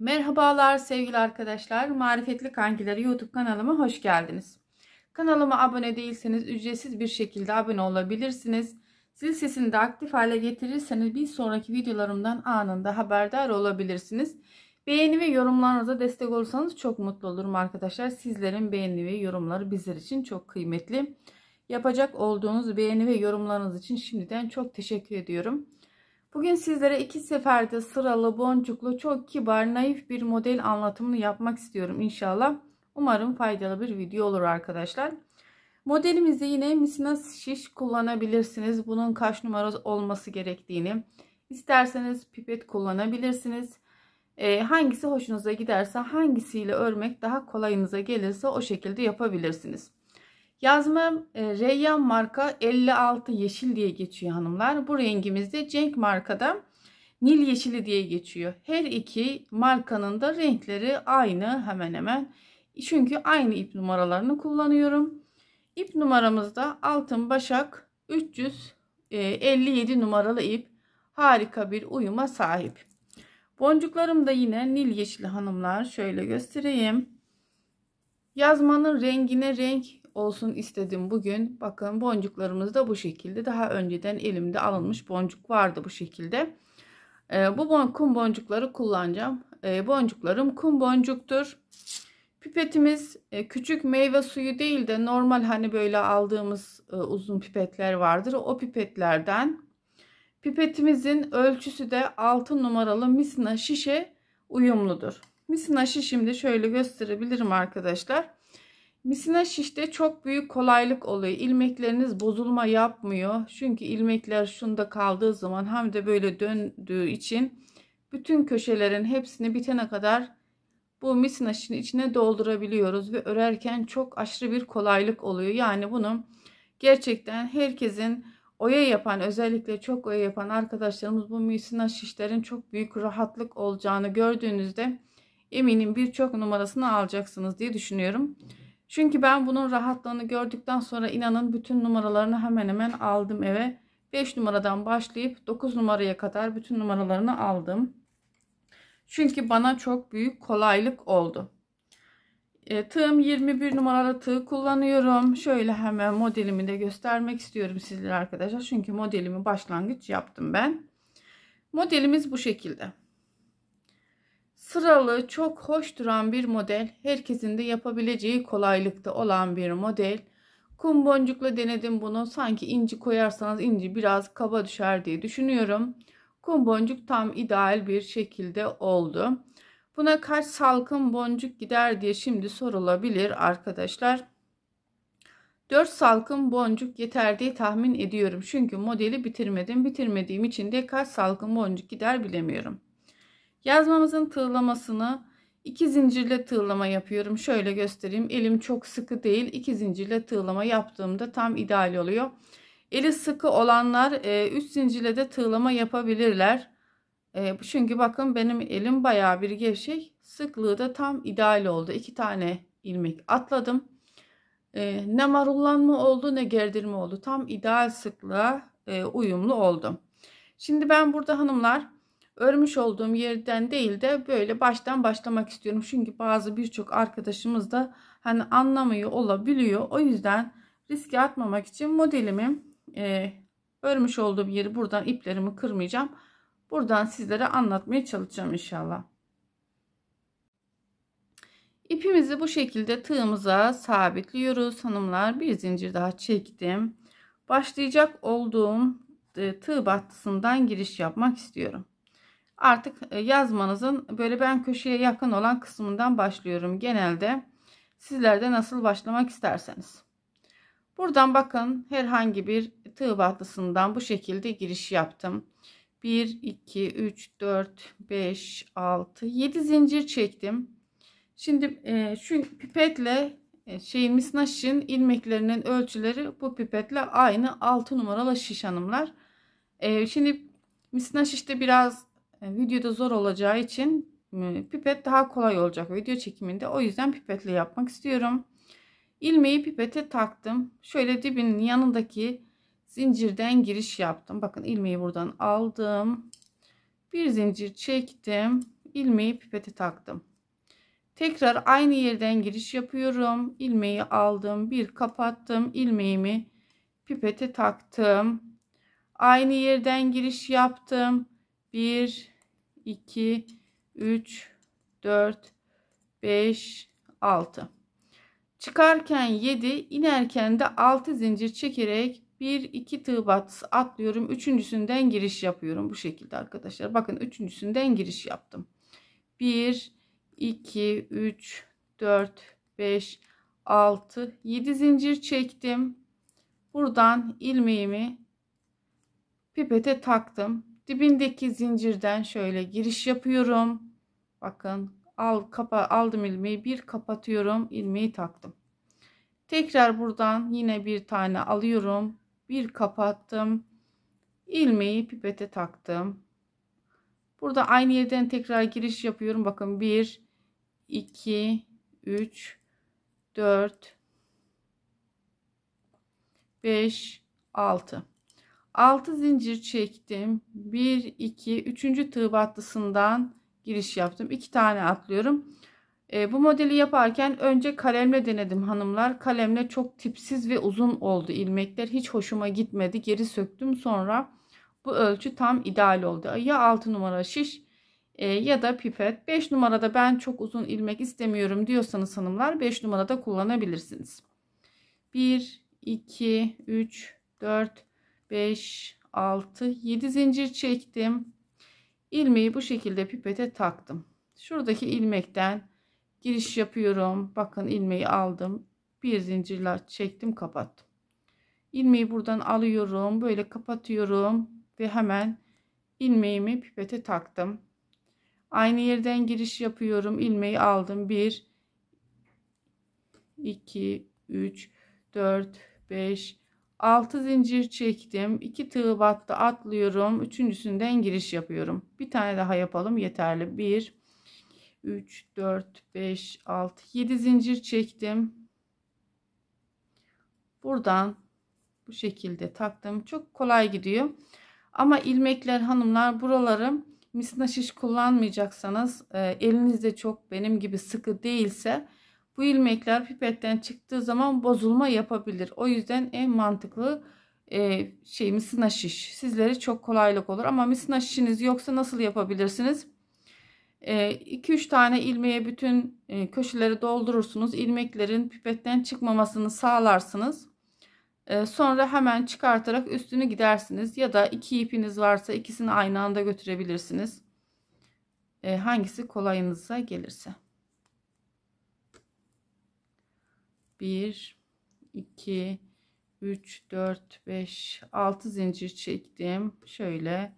Merhabalar sevgili arkadaşlar. Marifetli Kankileri YouTube kanalıma hoş geldiniz. Kanalıma abone değilseniz ücretsiz bir şekilde abone olabilirsiniz. Zil sesini de aktif hale getirirseniz bir sonraki videolarımdan anında haberdar olabilirsiniz. Beğeni ve yorumlarınıza destek olursanız çok mutlu olurum arkadaşlar. Sizlerin beğeni ve yorumları bizler için çok kıymetli. Yapacak olduğunuz beğeni ve yorumlarınız için şimdiden çok teşekkür ediyorum. Bugün sizlere iki seferde sıralı, boncuklu, çok kibar, naif bir model anlatımını yapmak istiyorum inşallah. Umarım faydalı bir video olur arkadaşlar. Modelimizi yine misinas şiş kullanabilirsiniz. Bunun kaç numara olması gerektiğini. İsterseniz pipet kullanabilirsiniz. Ee, hangisi hoşunuza giderse, hangisiyle örmek daha kolayınıza gelirse o şekilde yapabilirsiniz. Yazma e, Reyyan marka 56 yeşil diye geçiyor hanımlar. Bu rengimizde Cenk markada Nil yeşili diye geçiyor. Her iki markanın da renkleri aynı hemen hemen. Çünkü aynı ip numaralarını kullanıyorum. İp numaramızda altın başak 357 e, numaralı ip. Harika bir uyuma sahip. Boncuklarım da yine Nil yeşili hanımlar. Şöyle göstereyim. Yazmanın rengine renk olsun istedim bugün. Bakın boncuklarımız da bu şekilde. Daha önceden elimde alınmış boncuk vardı bu şekilde. E, bu bon kum boncukları kullanacağım. E, boncuklarım kum boncuktur. Pipetimiz e, küçük meyve suyu değil de normal hani böyle aldığımız e, uzun pipetler vardır. O pipetlerden. Pipetimizin ölçüsü de 6 numaralı misina şişe uyumludur. Misina şişimde şöyle gösterebilirim arkadaşlar. Misina şişte çok büyük kolaylık oluyor. İlmekleriniz bozulma yapmıyor. Çünkü ilmekler şunda kaldığı zaman hem de böyle döndüğü için bütün köşelerin hepsini bitene kadar bu misina şişin içine doldurabiliyoruz ve örerken çok aşırı bir kolaylık oluyor. Yani bunu gerçekten herkesin oya yapan özellikle çok oya yapan arkadaşlarımız bu misina şişlerin çok büyük rahatlık olacağını gördüğünüzde eminim birçok numarasını alacaksınız diye düşünüyorum. Çünkü ben bunun rahatlığını gördükten sonra inanın bütün numaralarını hemen hemen aldım eve. 5 numaradan başlayıp 9 numaraya kadar bütün numaralarını aldım. Çünkü bana çok büyük kolaylık oldu. E, tığım 21 numaralı tığ kullanıyorum. Şöyle hemen modelimi de göstermek istiyorum sizlere arkadaşlar. Çünkü modelimi başlangıç yaptım ben. Modelimiz bu şekilde. Sıralı, çok hoş duran bir model, herkesin de yapabileceği kolaylıkta olan bir model. Kum boncukla denedim bunu. Sanki inci koyarsanız inci biraz kaba düşer diye düşünüyorum. Kum boncuk tam ideal bir şekilde oldu. Buna kaç salkım boncuk gider diye şimdi sorulabilir arkadaşlar. 4 salkım boncuk yeter diye tahmin ediyorum. Çünkü modeli bitirmedim. Bitirmediğim için de kaç salkım boncuk gider bilemiyorum. Yazmamızın tığlamasını iki zincirle tığlama yapıyorum. Şöyle göstereyim. Elim çok sıkı değil. İki zincirle tığlama yaptığımda tam ideal oluyor. Eli sıkı olanlar e, üç zincirle de tığlama yapabilirler. E, çünkü bakın benim elim baya bir gevşek. Sıklığı da tam ideal oldu. İki tane ilmek atladım. E, ne marullanma oldu ne gerdirme oldu. Tam ideal sıklığa uyumlu oldum. Şimdi ben burada hanımlar örmüş olduğum yerden değil de böyle baştan başlamak istiyorum. Çünkü bazı birçok arkadaşımız da hani anlamıyor olabiliyor. O yüzden riske atmamak için modelimi e, örmüş olduğum yeri buradan iplerimi kırmayacağım. Buradan sizlere anlatmaya çalışacağım inşallah. İpimizi bu şekilde tığımıza sabitliyoruz hanımlar. Bir zincir daha çektim. Başlayacak olduğum e, tığ battısından giriş yapmak istiyorum. Artık e, yazmanızın böyle ben köşeye yakın olan kısmından başlıyorum. Genelde sizlerde nasıl başlamak isterseniz. Buradan bakın herhangi bir tığ batlısından bu şekilde giriş yaptım. 1, 2, 3, 4, 5, 6, 7 zincir çektim. Şimdi e, şu pipetle e, şeyin misnaşın ilmeklerinin ölçüleri bu pipetle aynı 6 numaralı şiş hanımlar. E, şimdi misnaş işte biraz e, videoda zor olacağı için e, pipet daha kolay olacak video çekiminde. O yüzden pipetle yapmak istiyorum. İlmeği pipete taktım. Şöyle dibinin yanındaki zincirden giriş yaptım. Bakın ilmeği buradan aldım. Bir zincir çektim. ilmeği pipete taktım. Tekrar aynı yerden giriş yapıyorum. ilmeği aldım. Bir kapattım. ilmeğimi pipete taktım. Aynı yerden giriş yaptım. Bir 2, 3, 4, 5, 6. Çıkarken 7, inerken de 6 zincir çekerek 1, 2 tığ batısı atlıyorum. Üçüncüsünden giriş yapıyorum. Bu şekilde arkadaşlar. Bakın üçüncüsünden giriş yaptım. 1, 2, 3, 4, 5, 6, 7 zincir çektim. Buradan ilmeğimi pipete taktım. Dibindeki zincirden şöyle giriş yapıyorum. Bakın al kapa aldım ilmeği bir kapatıyorum ilmeği taktım. Tekrar buradan yine bir tane alıyorum. Bir kapattım. ilmeği pipete taktım. Burada aynı yerden tekrar giriş yapıyorum. Bakın 1 2 3 4 5 6 6 zincir çektim. 1 2 3. tığ battısından giriş yaptım. 2 tane atlıyorum. E, bu modeli yaparken önce kalemle denedim hanımlar. Kalemle çok tipsiz ve uzun oldu ilmekler. Hiç hoşuma gitmedi. Geri söktüm. Sonra bu ölçü tam ideal oldu. Ya 6 numara şiş e, ya da pipet. 5 numarada ben çok uzun ilmek istemiyorum diyorsanız hanımlar 5 numarada kullanabilirsiniz. 1, 2, 3, 4, 5, 6, 7 zincir çektim. Ilmeği bu şekilde pipete taktım. Şuradaki ilmekten giriş yapıyorum. Bakın ilmeği aldım. Bir zincirler çektim kapattım. Ilmeği buradan alıyorum. Böyle kapatıyorum. Ve hemen ilmeğimi pipete taktım. Aynı yerden giriş yapıyorum. Ilmeği aldım. 1, 2, 3, 4, 5, 6 zincir çektim. 2 tığ battı atlıyorum. Üçüncüsünden giriş yapıyorum. Bir tane daha yapalım yeterli. 1 3 4 5 6 7 zincir çektim. Buradan bu şekilde taktım. Çok kolay gidiyor. Ama ilmekler hanımlar buraları misna şiş kullanmayacaksanız e, elinizde çok benim gibi sıkı değilse bu ilmekler pipetten çıktığı zaman bozulma yapabilir. O yüzden en mantıklı e, şey misina şiş. Sizlere çok kolaylık olur ama misina şişiniz yoksa nasıl yapabilirsiniz? 2-3 e, tane ilmeğe bütün e, köşeleri doldurursunuz. İlmeklerin pipetten çıkmamasını sağlarsınız. E, sonra hemen çıkartarak üstünü gidersiniz. Ya da iki ipiniz varsa ikisini aynı anda götürebilirsiniz. E, hangisi kolayınıza gelirse. 1 2 3 4 5 6 zincir çektim şöyle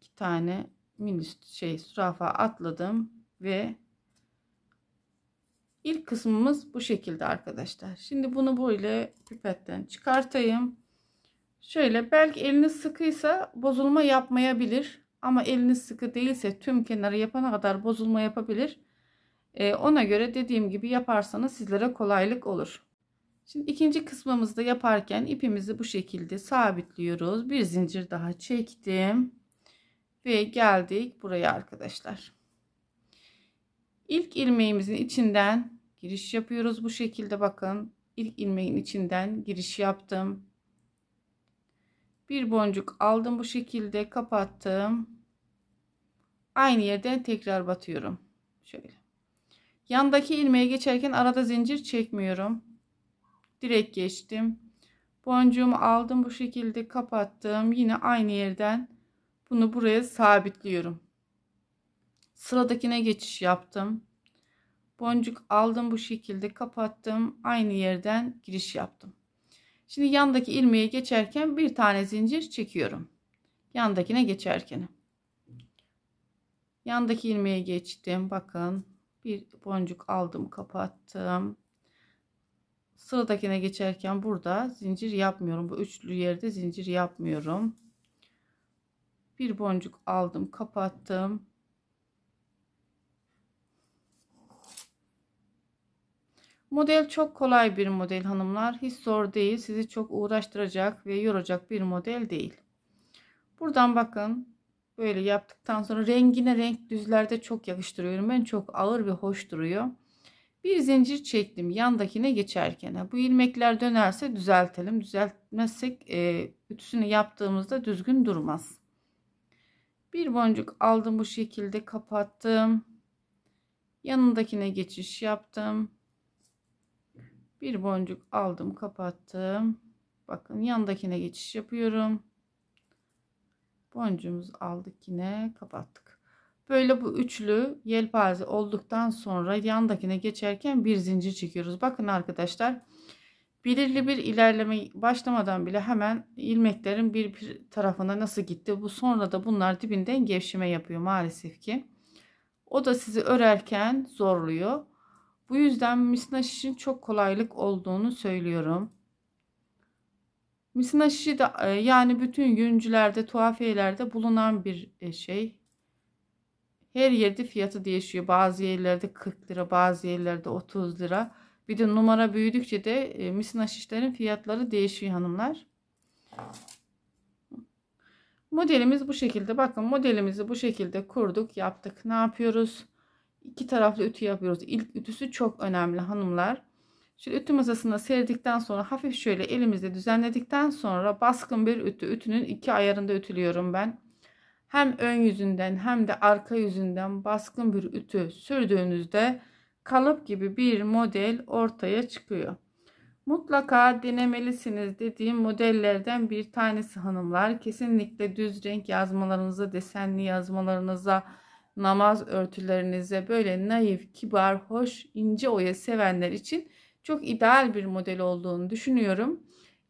iki tane mini şey zürafa atladım ve ilk kısmımız bu şekilde arkadaşlar şimdi bunu böyle pipetten çıkartayım şöyle belki eliniz sıkıysa bozulma yapmayabilir ama eliniz sıkı değilse tüm kenarı yapana kadar bozulma yapabilir e, ona göre dediğim gibi yaparsanız sizlere kolaylık olur. Şimdi ikinci kısmımızda yaparken ipimizi bu şekilde sabitliyoruz. Bir zincir daha çektim. Ve geldik buraya arkadaşlar. İlk ilmeğimizin içinden giriş yapıyoruz bu şekilde bakın. İlk ilmeğin içinden giriş yaptım. Bir boncuk aldım bu şekilde kapattım. Aynı yerden tekrar batıyorum. Şöyle. Yandaki ilmeği geçerken arada zincir çekmiyorum. Direkt geçtim. Boncuğumu aldım bu şekilde kapattım. Yine aynı yerden bunu buraya sabitliyorum. Sıradakine geçiş yaptım. Boncuk aldım bu şekilde kapattım. Aynı yerden giriş yaptım. Şimdi yandaki ilmeği geçerken bir tane zincir çekiyorum. Yandakine geçerken. Yandaki ilmeği geçtim. Bakın bir boncuk aldım kapattım sıradakine geçerken burada zincir yapmıyorum bu üçlü yerde zincir yapmıyorum bir boncuk aldım kapattım Model çok kolay bir model hanımlar. Hiç zor değil. Sizi çok uğraştıracak ve yoracak bir model değil. Buradan bakın Böyle yaptıktan sonra rengine renk düzlerde çok yakıştırıyorum. Ben çok ağır ve hoş duruyor. Bir zincir çektim yandakine geçerken. Bu ilmekler dönerse düzeltelim. Düzeltmezsek e, ütüsünü yaptığımızda düzgün durmaz. Bir boncuk aldım bu şekilde kapattım. Yanındakine geçiş yaptım. Bir boncuk aldım kapattım. Bakın yandakine geçiş yapıyorum. Boncuğumuzu aldık yine kapattık. Böyle bu üçlü yelpaze olduktan sonra yandakine geçerken bir zincir çekiyoruz. Bakın arkadaşlar belirli bir ilerleme başlamadan bile hemen ilmeklerin bir, bir tarafına nasıl gitti. Bu sonra da bunlar dibinden gevşeme yapıyor maalesef ki. O da sizi örerken zorluyor. Bu yüzden misnaş için çok kolaylık olduğunu söylüyorum. Misina şişi de e, yani bütün yüncülerde, tuhafiyelerde bulunan bir e, şey. Her yerde fiyatı değişiyor. Bazı yerlerde 40 lira, bazı yerlerde 30 lira. Bir de numara büyüdükçe de e, misina şişlerin fiyatları değişiyor hanımlar. Modelimiz bu şekilde. Bakın modelimizi bu şekilde kurduk, yaptık. Ne yapıyoruz? İki taraflı ütü yapıyoruz. İlk ütüsü çok önemli hanımlar. Şimdi ütü masasına serdikten sonra hafif şöyle elimizle düzenledikten sonra baskın bir ütü. Ütünün iki ayarında ütülüyorum ben. Hem ön yüzünden hem de arka yüzünden baskın bir ütü sürdüğünüzde kalıp gibi bir model ortaya çıkıyor. Mutlaka denemelisiniz dediğim modellerden bir tanesi hanımlar. Kesinlikle düz renk yazmalarınıza, desenli yazmalarınıza, namaz örtülerinize böyle naif, kibar, hoş, ince oya sevenler için çok ideal bir model olduğunu düşünüyorum.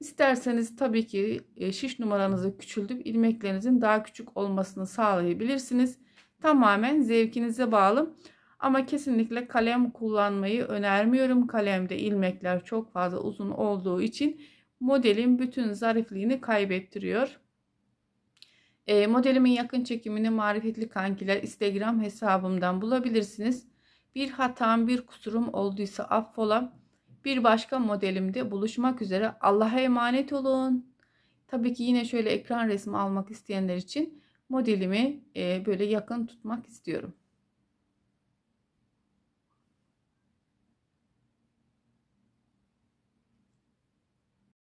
İsterseniz tabii ki e, şiş numaranızı küçültüp ilmeklerinizin daha küçük olmasını sağlayabilirsiniz. Tamamen zevkinize bağlı. Ama kesinlikle kalem kullanmayı önermiyorum. Kalemde ilmekler çok fazla uzun olduğu için modelin bütün zarifliğini kaybettiriyor. E, modelimin yakın çekimini marifetli kankiler instagram hesabımdan bulabilirsiniz. Bir hatam bir kusurum olduysa affola. Bir başka modelimde buluşmak üzere. Allah'a emanet olun. Tabii ki yine şöyle ekran resmi almak isteyenler için modelimi böyle yakın tutmak istiyorum.